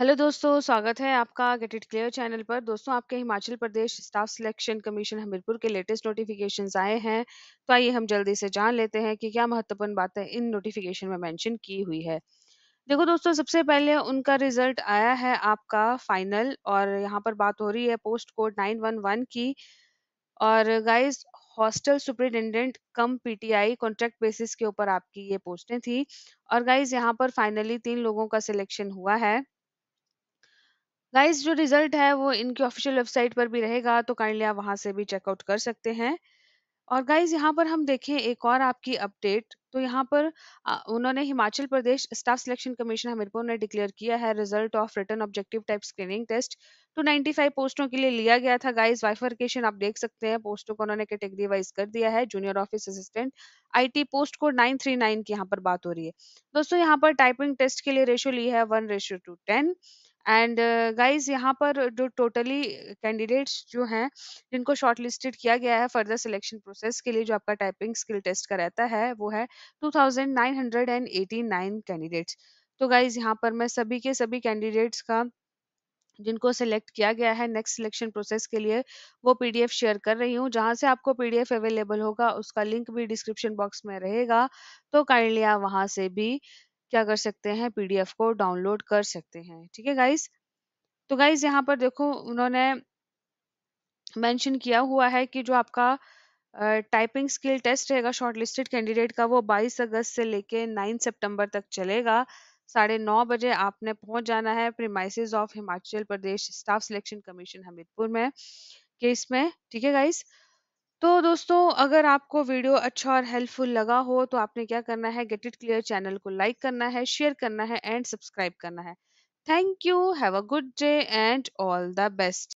hello दोस्तों स्वागत है आपका गेट इट क्लियर चैनल पर दोस्तों आपके Himachal Pradesh staff selection commission Hamirpur के लेटेस्ट नोटिफिकेशन आए हैं तो आइए हम जल्दी से जान लेते हैं कि क्या महत्वपूर्ण बातें इन नोटिफिकेशन में मेंशन की हुई है देखो दोस्तों सबसे पहले उनका रिजल्ट आया है आपका फाइनल और यहाँ पर बात हो रही है पोस्ट कोड नाइन की और guys hostel superintendent cum PTI contract basis के ऊपर आपकी ये पोस्टें थी और गाइज यहाँ पर फाइनली तीन लोगों का सिलेक्शन हुआ है गाइस जो रिजल्ट है वो इनकी ऑफिशियल वेबसाइट पर भी रहेगा तो काइंडली आप वहां से भी चेकआउट कर सकते हैं और गाइज यहाँ पर हम देखें एक और आपकी अपडेट तो यहाँ पर उन्होंने Himachal Pradesh staff selection commission Hamirpur ने डिक्लेयर किया है result of written objective type screening test तो 95 पोस्टों के लिए लिया गया था गाइस वाइफरकेशन आप देख सकते हैं पोस्टों को उन्होंने कैटेगरी वाइज कर दिया है junior office assistant IT post को 939 की यहाँ पर बात हो रही है दोस्तों यहाँ पर टाइपिंग टेस्ट के लिए रेशो ली है one ratio two ten and guys uh, यहाँ पर जो टोटली कैंडिडेट्स जो हैं जिनको शॉर्टलिस्टेड किया गया है फर्दर सिलेक्शन प्रोसेस के लिए जो आपका टाइपिंग स्किल टेस्ट का रहता है वो है 2989 कैंडिडेट्स तो गाइज यहाँ पर मैं सभी के सभी कैंडिडेट्स का जिनको सिलेक्ट किया गया है नेक्स्ट सिलेक्शन प्रोसेस के लिए वो पीडीएफ शेयर कर रही हूँ जहाँ से आपको पीडीएफ अवेलेबल होगा उसका लिंक भी डिस्क्रिप्शन बॉक्स में रहेगा तो काइंडली आप वहाँ से भी क्या कर सकते हैं पीडीएफ को डाउनलोड कर सकते हैं ठीक है गाइज तो गाइज यहाँ पर देखो उन्होंने मेंशन किया हुआ है कि जो आपका टाइपिंग स्किल टेस्ट रहेगा शॉर्टलिस्टेड कैंडिडेट का वो 22 अगस्त से लेके 9 सितंबर तक चलेगा साढ़े नौ बजे आपने पहुंच जाना है premises of Himachal Pradesh staff selection commission Hamirpur में केस इसमें ठीक है गाइस तो दोस्तों अगर आपको वीडियो अच्छा और हेल्पफुल लगा हो तो आपने क्या करना है गेट इट क्लियर चैनल को लाइक करना है शेयर करना है एंड सब्सक्राइब करना है thank you have a good day and all the best